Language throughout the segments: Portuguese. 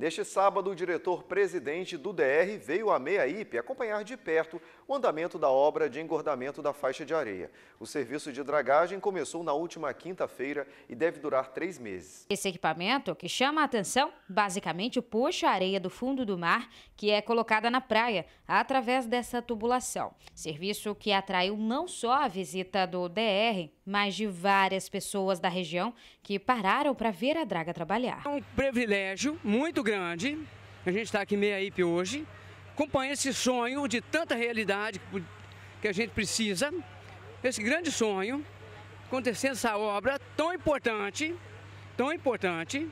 Neste sábado, o diretor-presidente do DR veio à Meia Ipe acompanhar de perto o andamento da obra de engordamento da faixa de areia. O serviço de dragagem começou na última quinta-feira e deve durar três meses. Esse equipamento, que chama a atenção, basicamente puxa a areia do fundo do mar, que é colocada na praia, através dessa tubulação. Serviço que atraiu não só a visita do DR, mas de várias pessoas da região que pararam para ver a draga trabalhar. É um privilégio muito grande Grande, a gente está aqui em Meiaípe hoje, acompanha esse sonho de tanta realidade que a gente precisa, esse grande sonho, acontecendo essa obra tão importante, tão importante,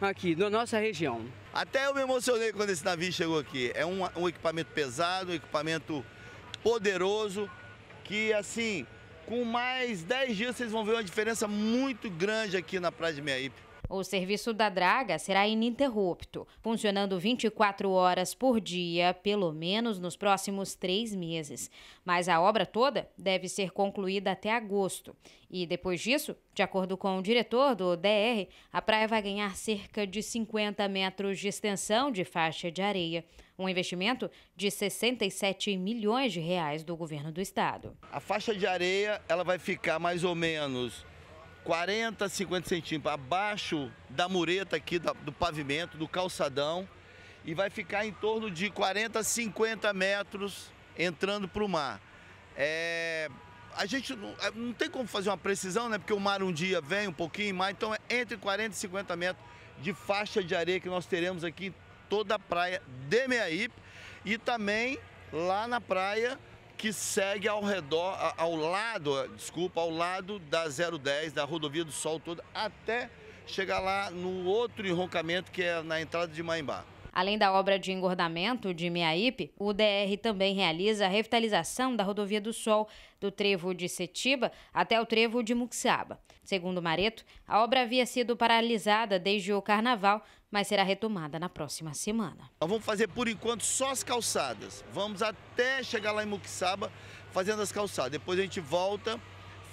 aqui na nossa região. Até eu me emocionei quando esse navio chegou aqui. É um, um equipamento pesado, um equipamento poderoso, que assim, com mais 10 dias vocês vão ver uma diferença muito grande aqui na Praia de Meiaípe. O serviço da draga será ininterrupto, funcionando 24 horas por dia, pelo menos nos próximos três meses. Mas a obra toda deve ser concluída até agosto. E depois disso, de acordo com o diretor do DR, a praia vai ganhar cerca de 50 metros de extensão de faixa de areia, um investimento de 67 milhões de reais do governo do estado. A faixa de areia ela vai ficar mais ou menos 40, 50 centímetros abaixo da mureta aqui do pavimento, do calçadão, e vai ficar em torno de 40, 50 metros entrando para o mar. É, a gente não, é, não, tem como fazer uma precisão, né? Porque o mar um dia vem um pouquinho mais, então é entre 40 e 50 metros de faixa de areia que nós teremos aqui toda a praia de Meiaípe e também lá na praia que segue ao redor, ao lado, desculpa, ao lado da 010, da rodovia do Sol toda, até chegar lá no outro enroncamento que é na entrada de Maimbá. Além da obra de engordamento de Meiaípe, o DR também realiza a revitalização da rodovia do Sol, do trevo de Setiba até o trevo de Muxaba. Segundo Mareto, a obra havia sido paralisada desde o carnaval, mas será retomada na próxima semana. Nós vamos fazer por enquanto só as calçadas. Vamos até chegar lá em Muxaba fazendo as calçadas. Depois a gente volta,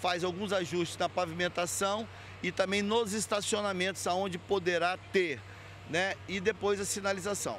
faz alguns ajustes na pavimentação e também nos estacionamentos aonde poderá ter né? E depois a sinalização.